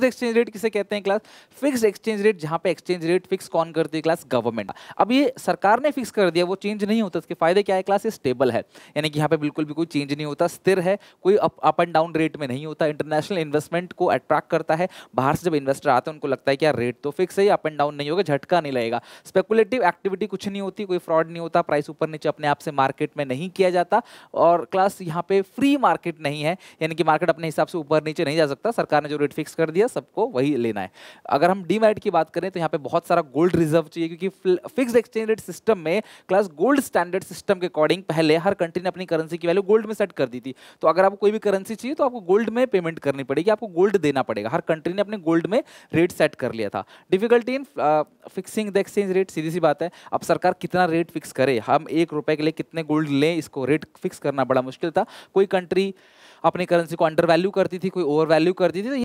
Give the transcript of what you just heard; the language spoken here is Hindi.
फिक्स एक्सचेंज रेट किसे कहते हैं क्लास फिक्स एक्सचेंज रेट जहां पे एक्सचेंज रेट फिक्स कौन करती है क्लास गवर्नमेंट अब ये सरकार ने फिक्स कर दिया वो चेंज नहीं होता इसके फायदे क्या है क्लास ये स्टेबल है यानी कि यहाँ पे बिल्कुल भी कोई चेंज नहीं होता स्थिर है कोई अप एंड डाउन रेट में नहीं होता इंटरनेशनल इन्वेस्टमेंट को अट्रैक्ट करता है बाहर से जब इन्वेस्टर आते हैं उनको लगता है कि यार रेट तो फिक्स है अप एंड डाउन नहीं होगा झटका नहीं लगेगा स्पेकुलेटिव एक्टिविटी कुछ नहीं होती कोई फ्रॉड नहीं होता प्राइस ऊपर नीचे अपने आप से मार्केट में नहीं किया जाता और क्लास यहाँ पे फ्री मार्केट नहीं है यानी कि मार्केट अपने हिसाब से ऊपर नीचे नहीं जा सकता सरकार ने जो रेट फिक्स कर दिया है सबको वही लेना है अगर हम डीमेरिट की बात करें तो यहाँ पे बहुत सारा गोल्ड रिजर्व चाहिए क्योंकि फिक्स एक्सचेंज रेट सिस्टम में क्लास गोल्ड स्टैंडर्ड सिस्टम के अकॉर्डिंग पहले हर कंट्री ने अपनी करेंसी की वैल्यू गोल्ड में सेट कर दी थी तो अगर आपको कोई भी करेंसी चाहिए तो आपको गोल्ड में पेमेंट करनी पड़ेगी आपको गोल्ड देना पड़ेगा हर कंट्री ने अपने गोल्ड में रेट सेट कर लिया था difficulty in fixing the exchange rate सीधी सी बात है अब सरकार कितना रेट फिक्स करे हम एक रुपए के लिए कितने गोल्ड लें इसको रेट फिक्स करना बड़ा मुश्किल था कोई कंट्री अपनी करेंसी को अंडर वैल्यू करती थी कोई ओवर वैल्यू करती थी तो